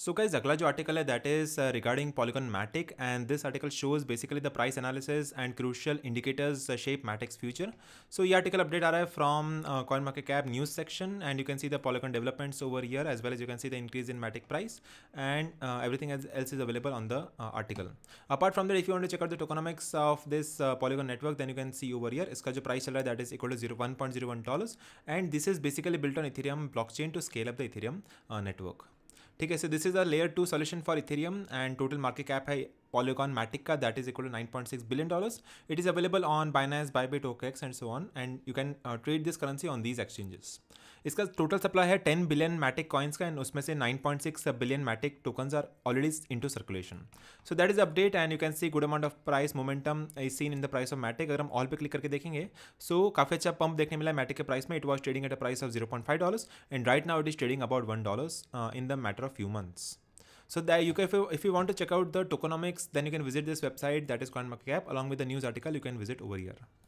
So guys, अगला जो article है that is regarding Polygon Matic and this article shows basically the price analysis and crucial indicators shape Matic's future so ये article update आ रहा है from CoinMarketCap news section and you can see the Polygon developments over year as well as you can see the increase in Matic price and everything else is available on the article apart from that if you want to check out the tokenomics of this Polygon network then you can see over year इसका जो price चल रहा है that is equal to zero one point zero one dollars and this is basically built on Ethereum blockchain to scale up the Ethereum network ठीक है so this is a layer two solution for Ethereum and total market cap है Polygon Matic का that is equal to nine point six billion dollars it is available on बाइनास Bybit OKEx and so on and you can trade this currency on these exchanges इसका total supply है ten billion मैटिक coins का and उसमें से nine point six billion मैटिक tokens are already in to circulation so that is update and you can C good amount of price momentum is seen in the price of मैटिक अगर हम all पे click करके देखेंगे सो so, काफी अच्छा pump देखने मिला मैटिक के प्राइस में it was trading at a price of zero point five dollars and right now it is trading about one dollars in the matter of few months so that you can, if you want to want to check out the tokenomics, then you can visit this website that is CoinMarketCap. Along with the news article, you can visit